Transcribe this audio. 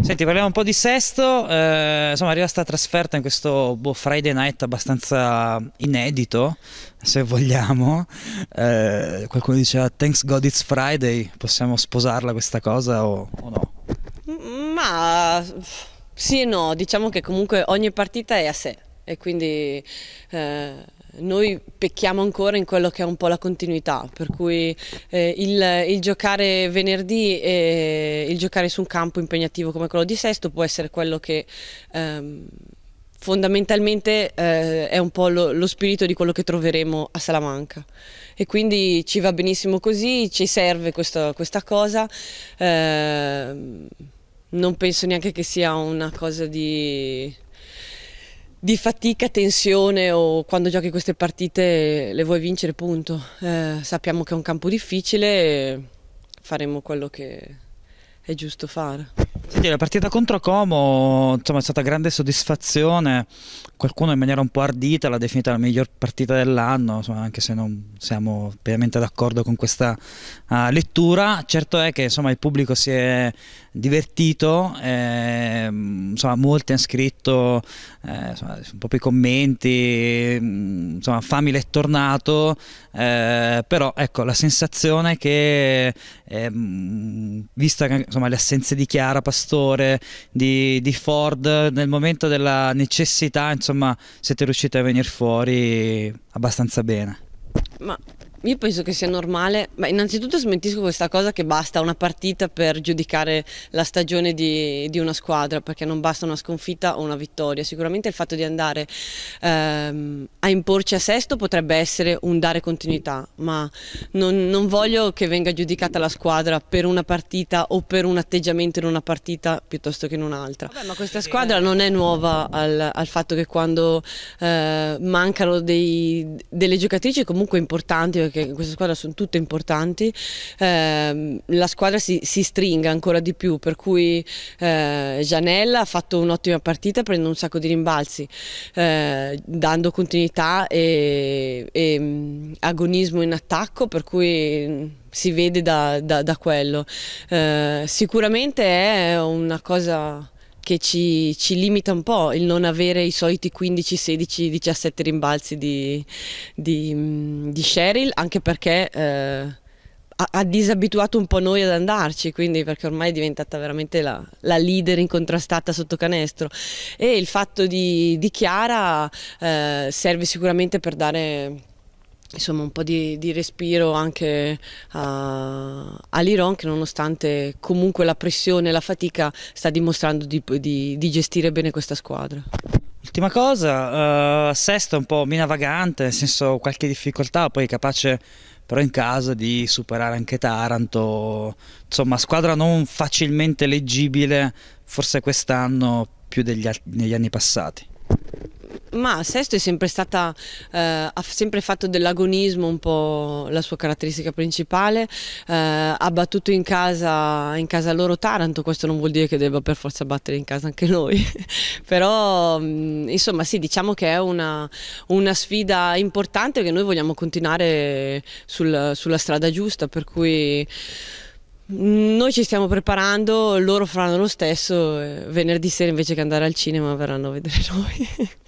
Senti, parliamo un po' di sesto. Eh, insomma, arriva sta trasferta in questo boh, Friday night abbastanza inedito, se vogliamo. Eh, qualcuno diceva Thanks God it's Friday, possiamo sposarla questa cosa o, o no? Ma sì e no, diciamo che comunque ogni partita è a sé e quindi eh, noi pecchiamo ancora in quello che è un po' la continuità, per cui eh, il, il, giocare venerdì e il giocare su un campo impegnativo come quello di Sesto può essere quello che ehm, fondamentalmente eh, è un po' lo, lo, spirito di quello che troveremo a Salamanca e quindi ci va benissimo così, ci serve questa, questa cosa. Eh, non penso neanche che sia una cosa di di fatica, tensione o quando giochi queste partite le vuoi vincere, punto. Eh, sappiamo che è un campo difficile e faremo quello che è giusto fare. Senti, la partita contro Como insomma, è stata grande soddisfazione, qualcuno in maniera un po' ardita l'ha definita la miglior partita dell'anno, anche se non siamo pienamente d'accordo con questa uh, lettura, certo è che insomma, il pubblico si è divertito, eh, insomma molti hanno scritto eh, insomma, proprio i commenti, mm, insomma Family è tornato, eh, però ecco la sensazione che eh, mm, vista insomma, le assenze di Chiara Pastore, di, di, Ford, nel momento della necessità insomma siete riusciti a venire fuori abbastanza bene. Ma io penso che sia normale, Beh, innanzitutto smentisco questa cosa che basta una partita per giudicare la stagione di, di, una squadra, perché non basta una sconfitta o una vittoria. Sicuramente il fatto di andare ehm, a imporci a sesto potrebbe essere un dare continuità, ma non, non voglio che venga giudicata la squadra per una partita o per un atteggiamento in una partita piuttosto che in un'altra. Vabbè, ma questa squadra eh. non è nuova al, al fatto che quando eh, mancano dei, delle giocatrici comunque importanti, che in questa squadra sono tutte importanti, eh, la squadra si, si, stringa ancora di più, per cui eh, Gianella ha fatto un'ottima partita prendendo un sacco di rimbalzi, eh, dando continuità e, e mm, agonismo in attacco, per cui mm, si vede da, da, da quello. Eh, sicuramente è una cosa che ci, ci, limita un po' il non avere i soliti 15, 16, 17 rimbalzi di, di, mm, di Cheryl, anche perché eh, ha, disabituato un po' noi ad andarci, quindi perché ormai è diventata veramente la, la leader incontrastata sotto canestro. E il fatto di, di Chiara eh, serve sicuramente per dare insomma un po' di, di respiro anche a, all'Iran che nonostante comunque la pressione e la fatica sta dimostrando di, di, di gestire bene questa squadra. Ultima cosa, uh, eh, Sesta un po' mina vagante, nel senso qualche difficoltà, poi capace però in casa di superare anche Taranto, insomma squadra non facilmente leggibile forse quest'anno più degli negli anni passati. Ma Sesto è sempre stata, eh, ha sempre fatto dell'agonismo un po' la sua caratteristica principale, eh, ha battuto in casa, in casa, loro Taranto, questo non vuol dire che debba per forza battere in casa anche noi, però mm, insomma sì diciamo che è una, una, sfida importante che noi vogliamo continuare sul, sulla strada giusta per cui... Mm, noi ci stiamo preparando, loro faranno lo stesso, venerdì sera invece che andare al cinema verranno a vedere noi.